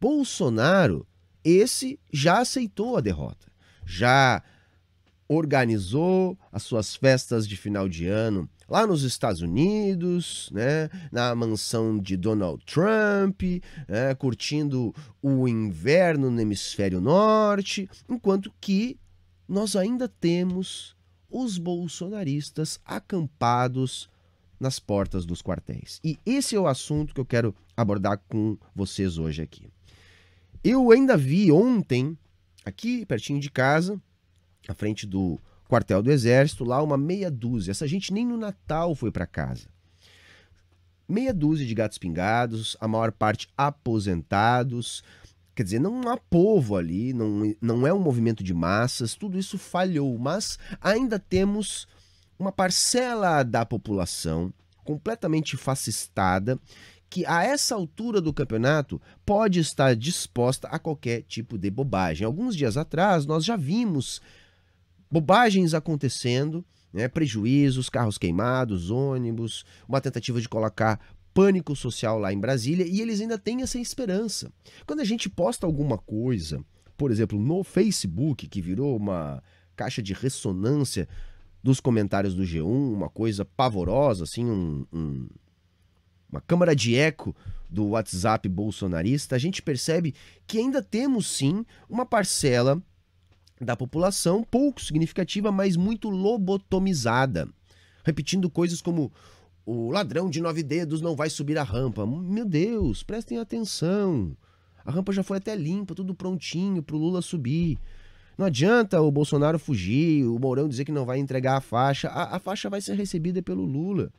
Bolsonaro, esse já aceitou a derrota, já organizou as suas festas de final de ano lá nos Estados Unidos, né, na mansão de Donald Trump, né, curtindo o inverno no hemisfério norte, enquanto que nós ainda temos os bolsonaristas acampados nas portas dos quartéis. E esse é o assunto que eu quero abordar com vocês hoje aqui. Eu ainda vi ontem, aqui pertinho de casa, à frente do quartel do Exército, lá uma meia dúzia. Essa gente nem no Natal foi para casa. Meia dúzia de gatos pingados, a maior parte aposentados. Quer dizer, não há povo ali, não, não é um movimento de massas, tudo isso falhou, mas ainda temos uma parcela da população completamente fascistada que a essa altura do campeonato pode estar disposta a qualquer tipo de bobagem. Alguns dias atrás nós já vimos bobagens acontecendo, né? prejuízos, carros queimados, ônibus, uma tentativa de colocar pânico social lá em Brasília e eles ainda têm essa esperança. Quando a gente posta alguma coisa, por exemplo, no Facebook, que virou uma caixa de ressonância dos comentários do G1, uma coisa pavorosa, assim, um, um uma câmara de eco do WhatsApp bolsonarista, a gente percebe que ainda temos sim uma parcela da população pouco significativa, mas muito lobotomizada, repetindo coisas como o ladrão de nove dedos não vai subir a rampa. Meu Deus, prestem atenção. A rampa já foi até limpa, tudo prontinho para o Lula subir. Não adianta o Bolsonaro fugir, o Mourão dizer que não vai entregar a faixa. A, a faixa vai ser recebida pelo Lula.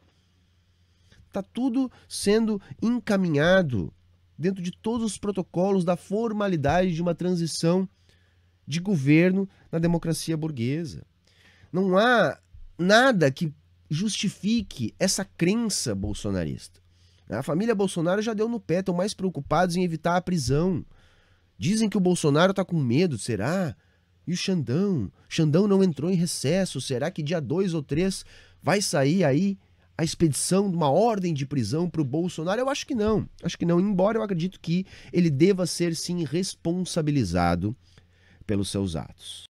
Está tudo sendo encaminhado dentro de todos os protocolos da formalidade de uma transição de governo na democracia burguesa. Não há nada que justifique essa crença bolsonarista. A família Bolsonaro já deu no pé, estão mais preocupados em evitar a prisão. Dizem que o Bolsonaro está com medo, será? E o Xandão? Xandão não entrou em recesso, será que dia 2 ou 3 vai sair aí a expedição de uma ordem de prisão para o Bolsonaro? Eu acho que não. Acho que não, embora eu acredito que ele deva ser sim responsabilizado pelos seus atos.